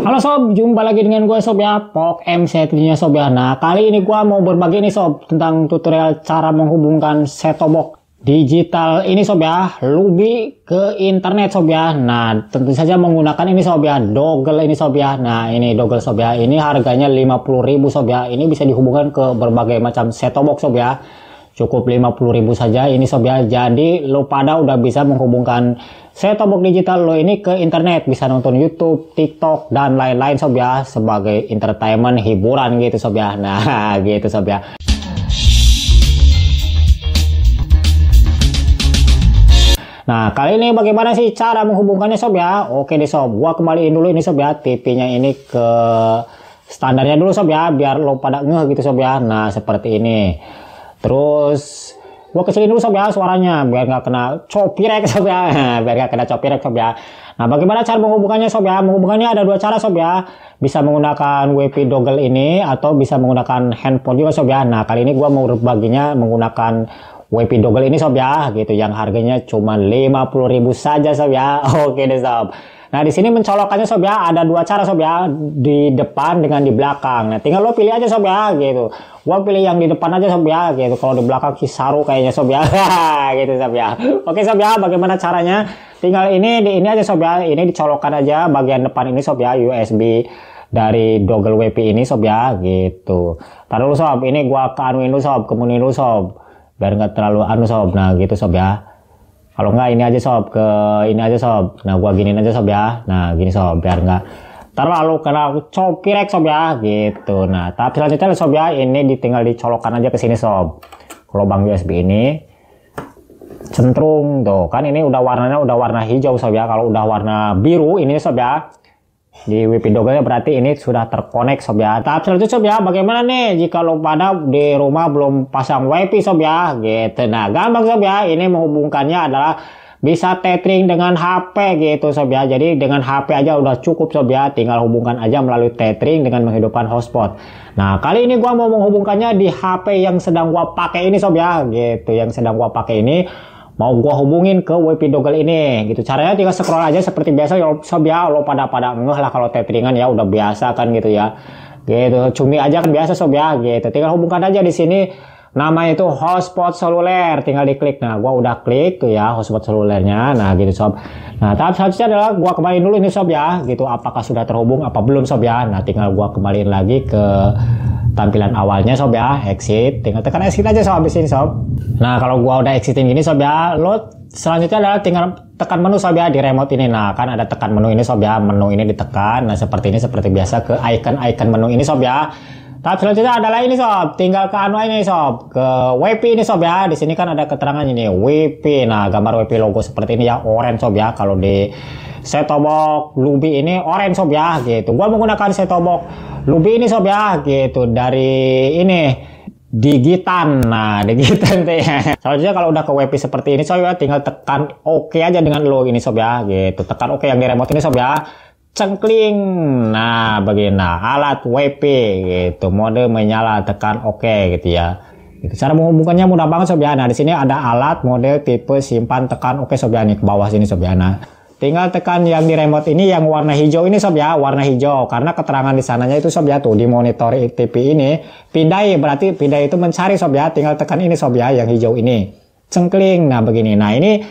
Halo Sob, jumpa lagi dengan gue Sob ya, Pok M setnya Sob ya. Nah, kali ini gue mau berbagi nih Sob tentang tutorial cara menghubungkan setobok digital ini Sob ya, Lubi ke internet Sob ya. Nah, tentu saja menggunakan ini Sob ya, dogel ini Sob ya. Nah, ini dogel Sob ya, ini harganya 50.000 Sob ya. Ini bisa dihubungkan ke berbagai macam setobok Sob ya cukup 50 ribu saja ini sob ya jadi lo pada udah bisa menghubungkan saya box digital lo ini ke internet bisa nonton YouTube, TikTok dan lain-lain sob ya sebagai entertainment hiburan gitu sob ya nah gitu sob ya Nah, kali ini bagaimana sih cara menghubungkannya sob ya? Oke deh sob, gua kembaliin dulu ini sob ya TV-nya ini ke standarnya dulu sob ya biar lo pada ngeh gitu sob ya. Nah, seperti ini. Terus gua kesini dulu sob ya suaranya biar nggak kena copirek sob ya biar nggak kena copirek sob ya nah bagaimana cara menghubungkannya sob ya menghubungkannya ada dua cara sob ya bisa menggunakan WP Doggle ini atau bisa menggunakan handphone juga sob ya nah kali ini gua mau berbaginya menggunakan WP Dogel ini sob ya gitu yang harganya cuma 50.000 saja sob ya oke deh sob nah di sini mencolokannya sob ya ada dua cara sob ya di depan dengan di belakang nah tinggal lo pilih aja sob ya gitu gua pilih yang di depan aja sob ya gitu kalau di belakang kisaru kayaknya sob ya gitu sob ya oke sob ya bagaimana caranya tinggal ini di ini aja sob ya ini dicolokkan aja bagian depan ini sob ya USB dari Dogel WP ini sob ya gitu. Taruh sob, ini gua kanuin lu sob, kemunin lu sob biar nggak terlalu anu sob nah gitu sob ya kalau nggak ini aja sob ke ini aja sob nah gua giniin aja sob ya nah gini sob biar nggak terlalu kena cokirek sob ya gitu nah tapi selanjutnya sob ya ini ditinggal dicolokkan aja ke sini sob lubang USB ini centrung tuh kan ini udah warnanya udah warna hijau sob ya kalau udah warna biru ini sob ya di WP Dogel ya, berarti ini sudah terkonek sob ya. Tahap selanjutnya sob ya, bagaimana nih jika lo pada di rumah belum pasang WiFi sob ya, gitu. Nah gampang sob ya, ini menghubungkannya adalah bisa tethering dengan HP gitu sob ya. Jadi dengan HP aja udah cukup sob ya. Tinggal hubungkan aja melalui tethering dengan menghidupkan hotspot. Nah, kali ini gua mau menghubungkannya di HP yang sedang gua pakai ini sob ya. Gitu, yang sedang gua pakai ini mau gua hubungin ke wp dogel ini gitu caranya tinggal scroll aja seperti biasa ya sob ya lo pada pada ngeh lah kalau tetringan ya udah biasa kan gitu ya gitu cumi aja kan biasa sob ya gitu tinggal hubungkan aja di sini Nama itu hotspot seluler, tinggal diklik. Nah, gua udah klik tuh ya hotspot selulernya. Nah, gitu sob. Nah, tahap selanjutnya adalah gua kembali dulu ini sob ya, gitu apakah sudah terhubung apa belum sob ya. Nah, tinggal gua kembaliin lagi ke tampilan awalnya sob ya, exit. Tinggal tekan exit aja sob Abis ini sob. Nah, kalau gua udah exitin gini sob ya, lo selanjutnya adalah tinggal tekan menu sob ya di remote ini nah kan ada tekan menu ini sob ya menu ini ditekan nah seperti ini seperti biasa ke icon-icon menu ini sob ya Tahap selanjutnya adalah ini sob, tinggal ke anu ini sob, ke WP ini sob ya. Di sini kan ada keterangan ini WP. Nah, gambar WP logo seperti ini ya, orange sob ya. Kalau di setobok Lubi ini orange sob ya gitu. Gua menggunakan setobok Lubi ini sob ya gitu dari ini digitan nah digitan tuh ya selanjutnya kalau udah ke WP seperti ini sob ya tinggal tekan oke OK aja dengan lo ini sob ya gitu tekan oke OK yang di remote ini sob ya cengkling nah begini, alat WP gitu mode menyala tekan oke gitu ya gitu. cara menghubungkannya mudah banget Sobiana di sini ada alat model tipe simpan tekan oke ya Sobiana ke bawah sini Sobiana tinggal tekan yang di remote ini yang warna hijau ini sob ya warna hijau karena keterangan di sananya itu sob ya tuh di monitor TV ini pindai berarti pindai itu mencari sob ya tinggal tekan ini sob ya yang hijau ini cengkling nah begini nah ini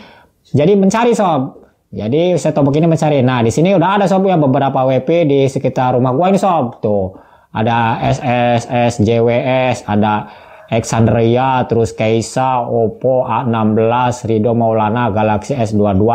jadi mencari sob jadi setobok ini mencari. Nah, di sini udah ada sob ya beberapa WP di sekitar rumah gua ini sob. Tuh, ada SSS, JWS, ada Alexandria, terus Keisa, Oppo A16, Rido Maulana, Galaxy S22,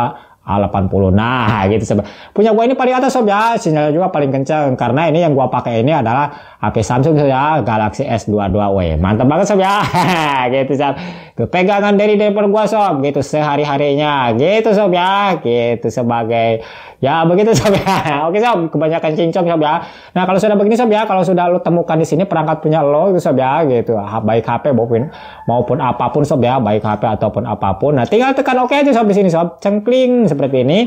A80 ah, nah gitu sob. punya gua ini paling atas sob ya sinyalnya juga paling kenceng karena ini yang gua pakai ini adalah HP Samsung ya Galaxy S22 W mantap banget sob ya gitu sob kepegangan dari telepon gua sob gitu sehari-harinya gitu sob ya gitu sebagai ya begitu sob ya oke sob kebanyakan cincong sob ya nah kalau sudah begini sob ya kalau sudah lo temukan di sini perangkat punya lo gitu sob ya gitu ah, baik HP maupun maupun apapun sob ya baik HP ataupun apapun nah tinggal tekan oke OK aja sob di sini sob cengkling seperti ini.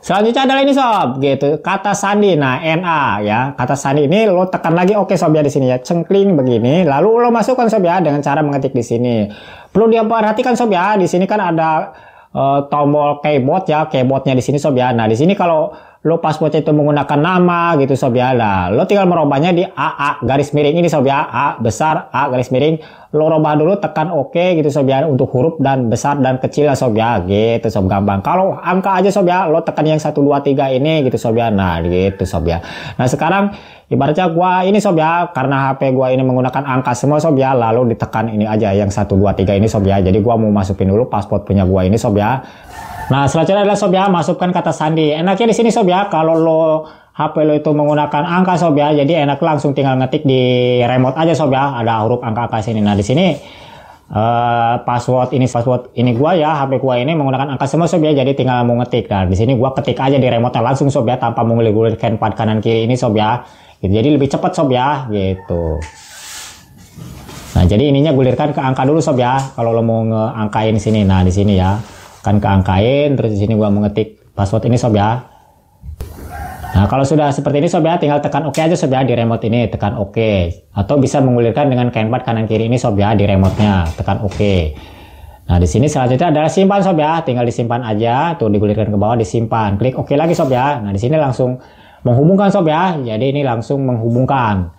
Selanjutnya adalah ini sob, gitu. Kata sandi, nah NA ya. Kata sandi ini lo tekan lagi oke okay, sob ya di sini ya. Cengkling begini, lalu lo masukkan sob ya dengan cara mengetik di sini. Perlu diperhatikan sob ya, di sini kan ada uh, tombol keyboard ya, keyboardnya di sini sob ya. Nah di sini kalau lo password itu menggunakan nama gitu sob ya. Nah, lo tinggal merubahnya di AA garis miring ini sob ya. A besar A garis miring lo rubah dulu tekan oke OK, gitu sob ya untuk huruf dan besar dan kecil lah sob ya gitu sob gampang. Kalau angka aja sob ya lo tekan yang 1 2 3 ini gitu sob ya. Nah, gitu sob ya. Nah, sekarang ibaratnya gua ini sob ya karena HP gua ini menggunakan angka semua sob ya lalu ditekan ini aja yang 1 2 3 ini sob ya. Jadi gua mau masukin dulu paspor punya gua ini sob ya. Nah, selanjutnya adalah sob ya, masukkan kata sandi. Enaknya di sini sob ya, kalau lo HP lo itu menggunakan angka sob ya, jadi enak langsung tinggal ngetik di remote aja sob ya, ada huruf angka-angka sini. Nah, di sini uh, password ini password ini gua ya, HP gua ini menggunakan angka semua sob ya, jadi tinggal mau ngetik. Nah, di sini gua ketik aja di remote langsung sob ya, tanpa mengulik gulir keempat kanan kiri ini sob ya. Gitu. Jadi lebih cepat sob ya, gitu. Nah, jadi ininya gulirkan ke angka dulu sob ya, kalau lo mau ngeangkain sini. Nah, di sini ya akan keangkain terus di sini gua mengetik password ini sob ya Nah, kalau sudah seperti ini sob ya, tinggal tekan OK aja sob ya di remote ini, tekan OK. Atau bisa mengulirkan dengan keyboard kanan kiri ini sob ya di remote-nya, tekan OK. Nah, di sini selanjutnya adalah simpan sob ya, tinggal disimpan aja, tuh digulirkan ke bawah disimpan. Klik OK lagi sob ya. Nah, di sini langsung menghubungkan sob ya. Jadi ini langsung menghubungkan.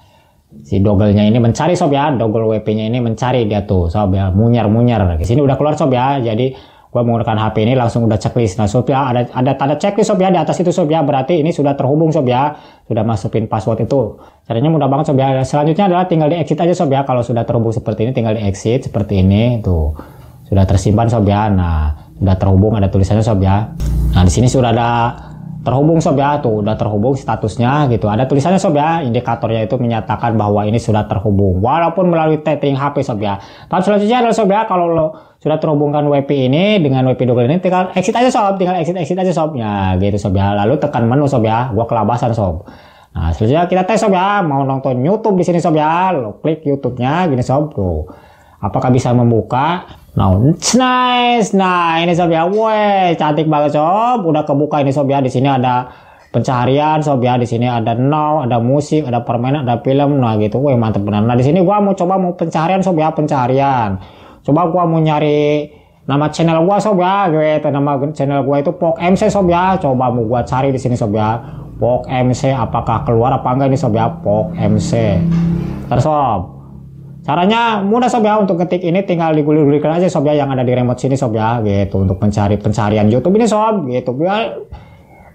Si dogelnya ini mencari sob ya, dogel WP-nya ini mencari dia tuh sob ya, munyar-munyar. Di sini udah keluar sob ya. Jadi gue menggunakan HP ini langsung udah checklist. Nah sob ya ada ada tanda checklist sob ya di atas itu sob ya berarti ini sudah terhubung sob ya sudah masukin password itu. Caranya mudah banget sob ya. Selanjutnya adalah tinggal di exit aja sob ya kalau sudah terhubung seperti ini tinggal di exit seperti ini tuh sudah tersimpan sob ya. Nah sudah terhubung ada tulisannya sob ya. Nah di sini sudah ada terhubung sob ya tuh udah terhubung statusnya gitu ada tulisannya sob ya indikatornya itu menyatakan bahwa ini sudah terhubung walaupun melalui tethering HP sob ya tahap selanjutnya adalah sob ya kalau lo sudah terhubungkan WP ini dengan WP Google ini tinggal exit aja sob tinggal exit exit aja sob ya gitu sob ya lalu tekan menu sob ya gua kelabasan sob nah selanjutnya kita tes sob ya mau nonton YouTube di sini sob ya lo klik YouTube-nya gini sob tuh apakah bisa membuka Nah, nice. Nah, ini sob ya. Woi, cantik banget sob. Udah kebuka ini sob ya. Di sini ada pencarian, sob ya. Di sini ada now, ada musik, ada permainan, ada film. Nah, gitu. Woi, mantep benar. Nah, di sini gua mau coba mau pencarian, sob ya, Pencarian. Coba gua mau nyari nama channel gua sob ya. Gitu. Nama channel gua itu Pok MC sob ya. Coba mau gua cari di sini sob ya. Pok MC apakah keluar apa enggak ini sob ya? Pok MC. Terus sob. Caranya mudah sob ya untuk ketik ini tinggal digulir-gulirkan aja sob ya yang ada di remote sini sob ya gitu untuk mencari pencarian YouTube ini sob gitu biar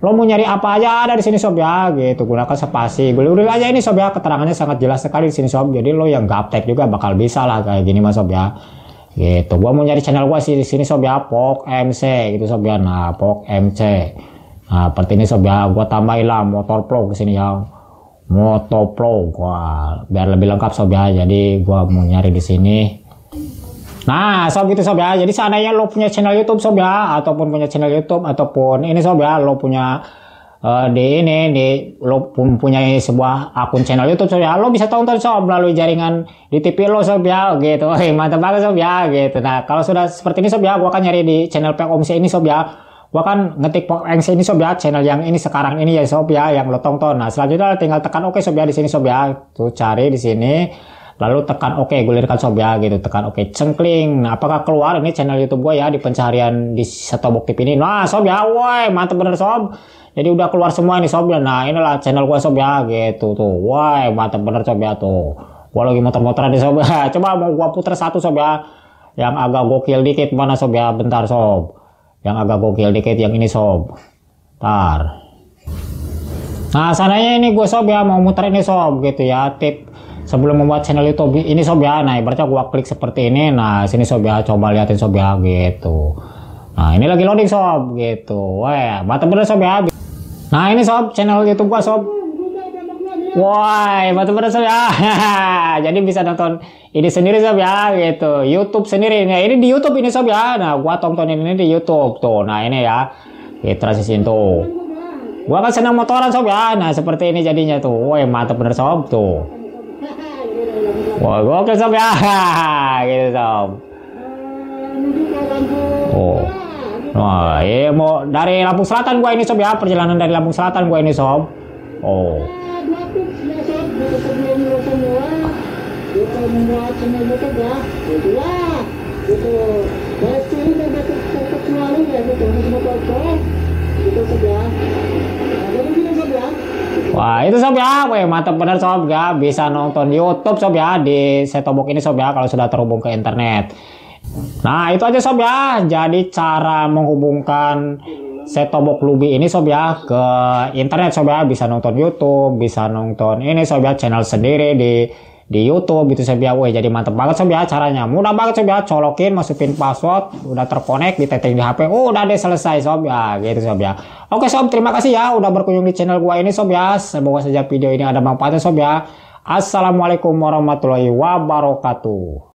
lo mau nyari apa aja ada di sini sob ya gitu gunakan spasi gulir-gulir aja ini sob ya keterangannya sangat jelas sekali di sini sob jadi lo yang gaptek juga bakal bisa lah kayak gini mas sob ya gitu gua mau nyari channel gua sih di sini sob ya pok mc gitu sob ya nah pok mc nah seperti ini sob ya gua tambahin lah motor pro ke sini ya Moto Pro gua biar lebih lengkap sob ya jadi gua mau nyari di sini nah sob gitu sob ya jadi seandainya lo punya channel YouTube sob ya ataupun punya channel YouTube ataupun ini sob ya lo punya uh, di ini di lo pun punya sebuah akun channel YouTube sob ya lo bisa tonton sob melalui jaringan di TV lo sob ya gitu mantap banget sob ya gitu nah kalau sudah seperti ini sob ya gua akan nyari di channel Pak Omsi ini sob ya gua kan ngetik Poengs ini sob ya channel yang ini sekarang ini ya sob ya yang lo tonton nah selanjutnya tinggal tekan oke okay, sob ya di sini sob ya tuh cari di sini lalu tekan oke okay, gulirkan sob ya gitu tekan oke okay. cengkling nah, apakah keluar ini channel youtube gue ya di pencarian di setobok tip ini nah sob ya woi mantep bener sob jadi udah keluar semua ini sob ya nah inilah channel gue sob ya gitu tuh woi mantep bener sob ya tuh gua lagi motor-motoran di sob ya coba mau gue puter satu sob ya yang agak gokil dikit mana sob ya bentar sob yang agak gokil dikit yang ini sob tar nah sananya ini gue sob ya mau muter ini sob gitu ya tip sebelum membuat channel itu ini sob ya nah ibaratnya gue klik seperti ini nah sini sob ya coba liatin sob ya gitu nah ini lagi loading sob gitu weh mata bener sob ya nah ini sob channel youtube gue sob Woi, batu bara sob ya. Jadi bisa nonton ini sendiri sob ya, gitu. YouTube sendiri. ini, ini di YouTube ini sob ya. Nah gua tontonin ini di YouTube tuh. Nah ini ya, kita gitu, transisi itu. Gua kan senang motoran sob ya. Nah seperti ini jadinya tuh. Woi mantap bener sob tuh. Wah gua sob ya, gitu sob. Oh. nah, iya mau dari Lampung Selatan gua ini sob ya, perjalanan dari Lampung Selatan gua ini sob. Oh. kalau membuat channel YouTube ya gitu ya gitu dari sini tidak terkecuali ya gitu semua itu gitu saja sob ya Wah itu sob ya, Weh, mantap benar sob ya, bisa nonton YouTube sob ya di setobok ini sob ya kalau sudah terhubung ke internet. Nah itu aja sob ya, jadi cara menghubungkan setobok lubi ini sob ya ke internet sob ya bisa nonton YouTube, bisa nonton ini sob ya channel sendiri di di YouTube gitu saya biar, jadi mantep banget saya ya caranya. Mudah banget saya ya colokin, masukin password, udah terkonek di di HP. Oh, udah deh selesai sob ya, gitu sob ya. Oke sob, terima kasih ya udah berkunjung di channel gua ini sob ya. Semoga saja video ini ada manfaatnya sob ya. Assalamualaikum warahmatullahi wabarakatuh.